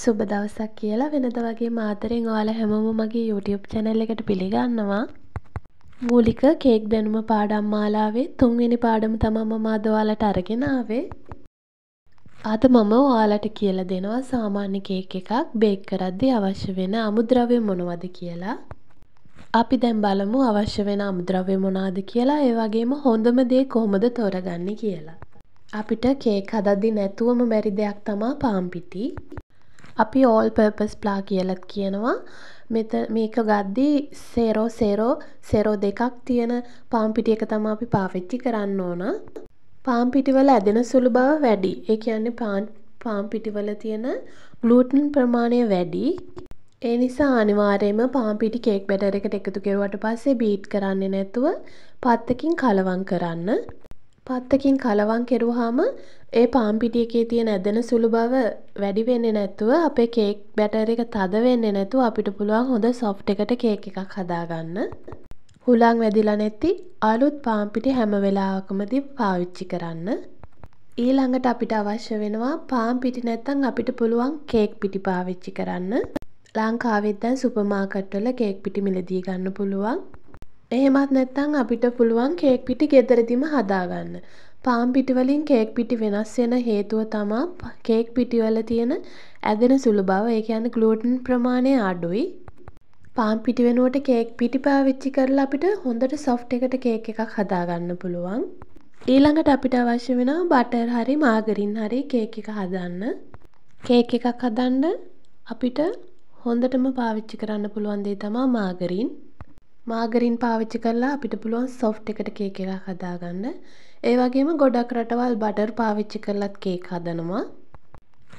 සුබ දවසක් කියලා වෙනද වගේ මාතරෙන් ඔයාලා හැමෝම මගේ YouTube channel එකට පිළිගන්නවා. මූලික කේක් දැනුම පාඩම් මාලාවේ තුන්වෙනි පාඩම තමයි මම අද ඔයාලට අරගෙන ආවේ. අද මම ඔයාලට කියලා දෙනවා සාමාන්‍ය කේක් එකක් බේක් කරද්දී අවශ්‍ය වෙන අමුද්‍රව්‍ය මොනවද කියලා. අපි දැන් බලමු අවශ්‍ය වෙන අමුද්‍රව්‍ය මොනවාද කියලා ඒ වගේම හොඳම දේ කොහොමද තෝරගන්නේ කියලා. අපිට කේක් හදද්දි නැතුවම බැරි දෙයක් තමයි පාන් පිටි. අපි ඕල් පර්පස් ප්ලා කියලත් කියනවා මෙත මේක ගද්දී සේරෝ සේරෝ සෙරෝ දෙකක් තියෙන පාම්පිටි එක තම අපි පාවිච්චි කරන්න ඕන පාම්පිටිවල ඇදෙන සුළු බව වැඩි ඒ කියන්නේ පාන් පාම්පිටිවල තියෙන ගලූටන් ප්‍රමාණය වැඩි ඒ නිසා අනිවාර්යයෙන්ම පාම්පිටි කේක් බැටර් එකට එකතු කෙරුවට පස්සේ බීට් කරන්නේ නැතුව පත්තකින් කලවම් කරන්න පත්තකින් කලවම් කෙරුවාම ඒ පාන් පිටි එකේ තියෙන ඇදෙන සුළු බව වැඩි වෙන්නේ නැතුව අපේ කේක් බැටර් එක තද වෙන්නේ නැතුව අපිට පුළුවන් හොඳ සොෆ්ට් එකට කේක් එකක් හදාගන්න. හුලං වැදිලා නැති අලුත් පාන් පිටි හැම වෙලාවකමදී පාවිච්චි කරන්න. ඊළඟට අපිට අවශ්‍ය වෙනවා පාන් පිටි නැත්නම් අපිට පුළුවන් කේක් පිටි පාවිච්චි කරන්න. ලංකාවෙත් දැන් සුපර් මාකට් වල කේක් පිටි මිලදී ගන්න පුළුවන්. එහෙමත් නැත්නම් අපිට පුළුවන් කේක් පිටි ගෙදරදීම හදාගන්න. පාන් පිටි වලින් කේක් පිටි වෙනස් වෙන හේතුව තමා කේක් පිටි වල තියෙන ඇදෙන සුළු බව. ඒ කියන්නේ ග්ලූටන් ප්‍රමාණය අඩුයි. පාන් පිටි වෙනුවට කේක් පිටි පාවිච්චි කරලා අපිට හොඳට සොෆ්ට් එකට කේක් එකක් හදාගන්න පුළුවන්. ඊළඟට අපිට අවශ්‍ය වෙනවා බටර් හරි මාගරින් හරි කේක් එක හදන්න. කේක් එකක් හදන්න අපිට හොඳටම පාවිච්චි කරන්න පුළුවන් දේ තමා මාගරින්. මාගරින් පාවිච්චි කරලා අපිට පුළුවන් සොෆ්ට් එකට කේක් එකක් හදාගන්න. ඒ වගේම ගොඩක් රටවල් බටර් පාවිච්චි කරලත් කේක් හදනවා.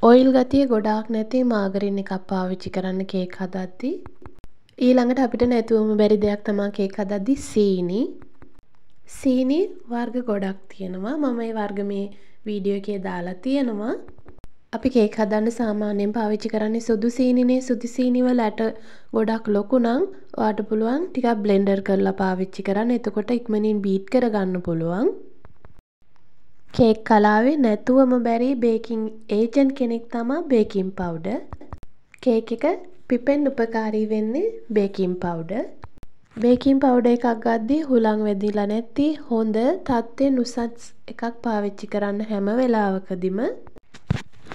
ඔයිල් ගතිය ගොඩාක් නැති මාගරින් එකක් පාවිච්චි කරන්න කේක් හදද්දී ඊළඟට අපිට නැතුවම බැරි දෙයක් තමයි කේක් හදද්දී සීනි. සීනි වර්ග ගොඩක් තියෙනවා. මම ඒ වර්ග මේ වීඩියෝ එකේ දාලා තියෙනවා. අපි කේක් හදන්න සාමාන්‍යයෙන් පාවිච්චි කරන්නේ සුදු සීනිනේ සුදු සීනි වලට ගොඩක් ලොකු නම් ඔයාට පුළුවන් ටිකක් බ්ලෙන්ඩර් කරලා පාවිච්චි කරන්න. එතකොට ඉක්මනින් බීට් කරගන්න පුළුවන්. කේක් කලාවේ නැතුවම බැරි බේකින් ඒජන්ට් කෙනෙක් තමයි බේකින් පවුඩර්. කේක් එක පිපෙන්න උපකාරී වෙන්නේ බේකින් පවුඩර්. බේකින් පවුඩර් එකක් ගද්දී හුලං වැදිලා නැති හොඳ තත්ත්වයේ නුසස් එකක් පාවිච්චි කරන්න හැම වෙලාවකදීම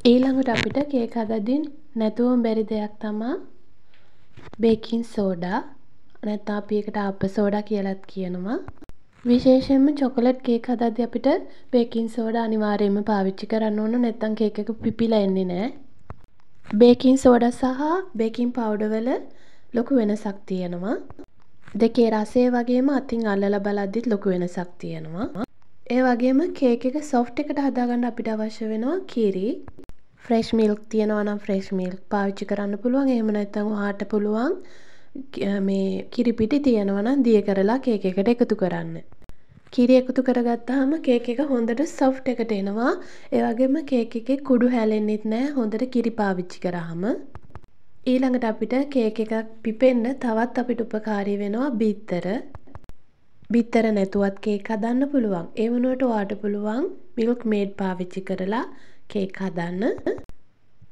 ඊළඟට අපිට කේක් හදද්දී නැතුවම බැරි දෙයක් තමා බේකින් සෝඩා. නැත්නම් අපි ඒකට ආප සෝඩා කියලත් කියනවා. විශේෂයෙන්ම චොකලට් කේක් හදද්දී අපිට බේකින් සෝඩා අනිවාර්යයෙන්ම පාවිච්චි කරන්න ඕන නැත්නම් කේක් එක පිපිලා එන්නේ නැහැ. බේකින් සෝඩා සහ බේකින් පවුඩර් වල ලොකු වෙනසක් තියෙනවා. දෙකේ රසය වගේම අතින් අල්ලලා බලද්දිත් ලොකු වෙනසක් තියෙනවා. ඒ වගේම කේක් එක සොෆ්ට් එකට හදාගන්න අපිට අවශ්‍ය වෙනවා කිරි. ෆ්‍රෙෂ් මිල්ක් තියෙනවා නම් ෆ්‍රෙෂ් මිල්ක් පාවිච්චි කරන්න පුළුවන් එහෙම නැත්නම් ඔයාට පුළුවන් මේ කිරිපිටි තියෙනවා නම් දිය කරලා කේක් එකට එකතු කරන්න. කිරි එකතු කරගත්තාම කේක් එක හොඳට සොෆ්ට් එකට එනවා. ඒ වගේම කේක් එකේ කුඩු හැලෙන්නෙත් නැහැ හොඳට කිරි පාවිච්චි කරාම. ඊළඟට අපිට කේක් එකක් පිපෙන්න තවත් අපිට උපකාරී වෙනවා බිත්තර. බිත්තර නැතුවත් කේක් හදන්න පුළුවන්. ඒ වුණාට ඔයාට පුළුවන් මිල්ක් මේඩ් පාවිච්චි කරලා කේක් හදන්න.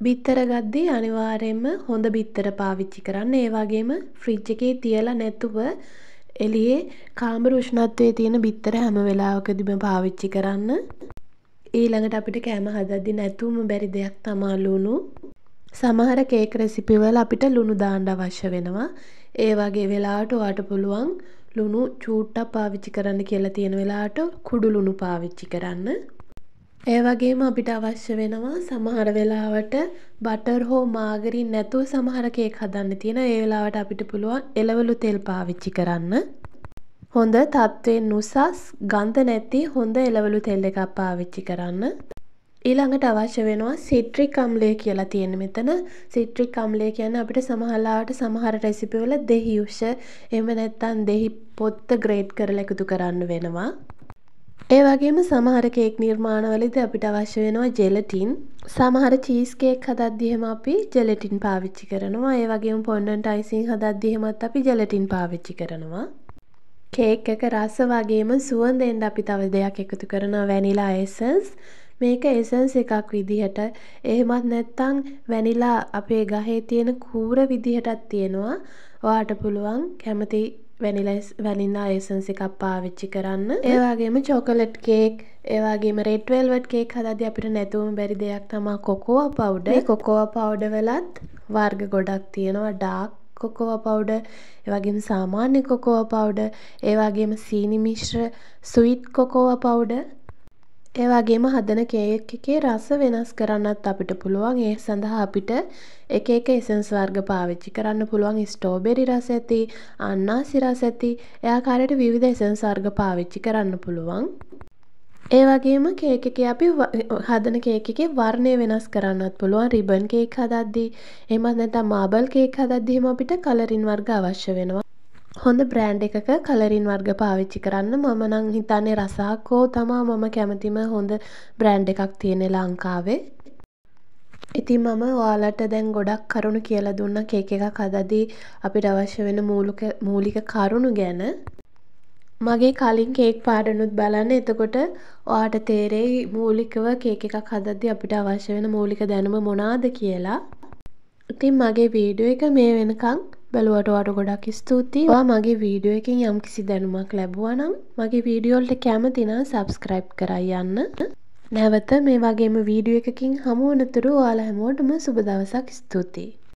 බිත්තර ගද්දී අනිවාර්යයෙන්ම හොඳ බිත්තර පාවිච්චි කරන්න. ඒ වගේම ෆ්‍රිජ් එකේ තියලා නැතුව එළියේ කාමර උෂ්ණත්වයේ තියෙන බිත්තර හැම වෙලාවකදීම පාවිච්චි කරන්න. ඊළඟට අපිට කෑම හදද්දී නැතුවම බැරි දෙයක් තමා ලුණු. සමහර කේක් රෙසිපි වල අපිට ලුණු දාන්න අවශ්‍ය වෙනවා. ඒ වගේ වෙලාවට ඔයාට පුළුවන් ලුණු චූට්ටක් පාවිච්චි කරන්න කියලා තියෙන වෙලාවට කුඩු ලුණු පාවිච්චි කරන්න. ඒ වගේම අපිට අවශ්‍ය වෙනවා සමහර වෙලාවට බටර් හෝ මාගරින් නැතුව සමහර කේක් හදන්න තියෙනවා. ඒ වෙලාවට අපිට පුළුවන් එළවලු තෙල් පාවිච්චි කරන්න. හොඳ තත්ත්වයෙන් උසස් ගන්ධ නැති හොඳ එළවලු තෙල් එකක් පාවිච්චි කරන්න. ඊළඟට අවශ්‍ය වෙනවා සිට්‍රික් අම්ලය කියලා තියෙන මෙතන. සිට්‍රික් අම්ලය කියන්නේ අපිට සමහරලාට සමහර රෙසිපි වල දෙහි උෂ එහෙම නැත්නම් දෙහි පොත්ත ග්‍රේඩ් කරලා එකතු කරන්න වෙනවා. ඒ වගේම සමහර කේක් නිර්මාණවලදී අපිට අවශ්‍ය වෙනවා ජෙලටින්. සමහර චීස් කේක් හදද්දී එහෙම අපි ජෙලටින් පාවිච්චි කරනවා. ඒ වගේම පොන්ඩන්ට් අයිසින් හදද්දී එහෙමත් අපි ජෙලටින් පාවිච්චි කරනවා. කේක් එක රස වගේම සුවඳ එන්න අපි තව දෙයක් එකතු කරනවා වැනිලා එසන්ස්. මේක එසන්ස් එකක් විදිහට එහෙමත් නැත්නම් වැනිලා අපේ ගහේ තියෙන කූර විදිහටත් තියෙනවා. ඔයාට පුළුවන් කැමති වැනිලයිස් වැනිලා ඒසන්සි එකක් පාවිච්චි කරන්න ඒවාගේම චෝකලට් කේක් ඒවාගේම රෙට්වල්වට් කේක් හදද අපිට නැතුවම බැරි දෙයක් තමා කොකෝ පවුඩ කොකෝ පවුඩ වෙලත් වර්ග ගොඩක් තියෙනවා ඩාක් කොකෝව පවුඩ ඒවගේම සාමාන්‍ය කොකෝව පවුඩ ඒවාගේම සීනිමිශ්‍ර සුවිට් කොකෝව පවුඩ ඒ වගේම හදන කේක් එකේ රස වෙනස් කරන්නත් අපිට පුළුවන්. ඒ සඳහා අපිට එක එක එසන්ස් වර්ග පාවිච්චි කරන්න පුළුවන්. ස්ට්‍රෝබෙරි රස ඇති, අන්නාසි රස ඇති, ඒ ආකාරයට විවිධ එසන්ස් වර්ග පාවිච්චි කරන්න පුළුවන්. ඒ වගේම කේක් එකේ අපි හදන කේක් එකේ වර්ණය වෙනස් කරන්නත් පුළුවන්. රිබන් කේක් හදද්දී, එහෙමත් නැත්නම් මාබල් කේක් හදද්දී එහෙම අපිට කලරින් වර්ග අවශ්‍ය වෙනවා. හොඳ බ්‍රෑන්් එකක කලරින් වර්ග පාවිච්චි කරන්න මම නං හිතන්නේ රසාක්කෝ තමා මම කැමතිම හොඳ බ්‍රෑන්් එකක් තියෙනෙ ලංකාවේ. ඉතින් මම ඔයාලට දැන් ගොඩක් කරුණු කියල දුන්න කේක එකක් අදදී අපිට අවශ්‍ය වෙන මූලික කරුණු ගැන. මගේ කලින් කේක් පාඩනුත් බලන්න එතකොට ඔයාට තේරෙයි මූලිකව කේක එකක් හදද්දි අපිට අවශ්‍ය වෙන මූලික දැනුම මොනාද කියලා. ඉතින් මගේ වීඩියෝ එක මේ වෙනකං බැලුවට වාට ගොඩක් ස්තුතියි වා මගේ වීඩියෝ එකින් යම් කිසි දැනුමක් ලැබුවනම් මගේ වීඩියෝල්ට කැමතිනම් සබස්ක්‍රයිබ් කරයි යන්න නැවත මේ වගේම වීඩියෝ එකකින් හමුවනතුරු ඔයාලා හැමෝටම සුබ දවසක් ස්තුතියි